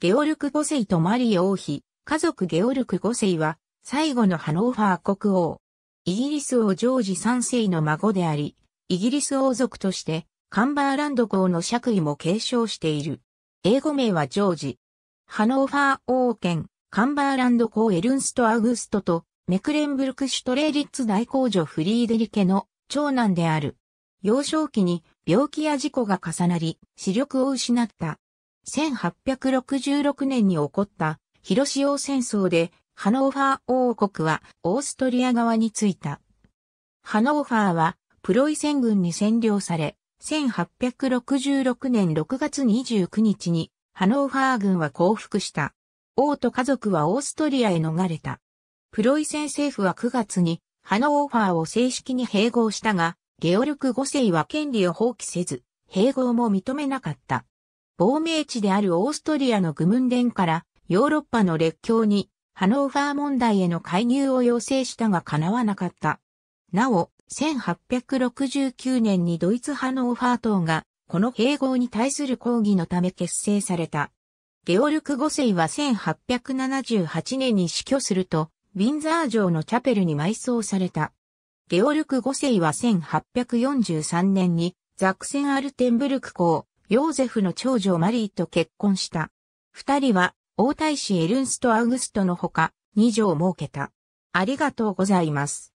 ゲオルク5世とマリー王妃、家族ゲオルク5世は、最後のハノーファー国王。イギリス王ジョージ3世の孫であり、イギリス王族として、カンバーランド公の爵位も継承している。英語名はジョージ。ハノーファー王権、カンバーランド公エルンスト・アグストと、メクレンブルクシュトレーリッツ大公女フリーデリケの長男である。幼少期に病気や事故が重なり、視力を失った。1866年に起こった広潮戦争でハノーファー王国はオーストリア側に着いた。ハノーファーはプロイセン軍に占領され、1866年6月29日にハノーファー軍は降伏した。王と家族はオーストリアへ逃れた。プロイセン政府は9月にハノーファーを正式に併合したが、ゲオルク5世は権利を放棄せず、併合も認めなかった。亡命地であるオーストリアのグムンデンからヨーロッパの列強にハノーファー問題への介入を要請したが叶わなかった。なお、1869年にドイツハノーファー党がこの併合に対する抗議のため結成された。ゲオルク5世は1878年に死去すると、ウィンザー城のチャペルに埋葬された。ゲオルク5世は1843年にザクセンアルテンブルク公、ヨーゼフの長女マリーと結婚した。二人は、王太子エルンスト・アウグストのほか、二女を設けた。ありがとうございます。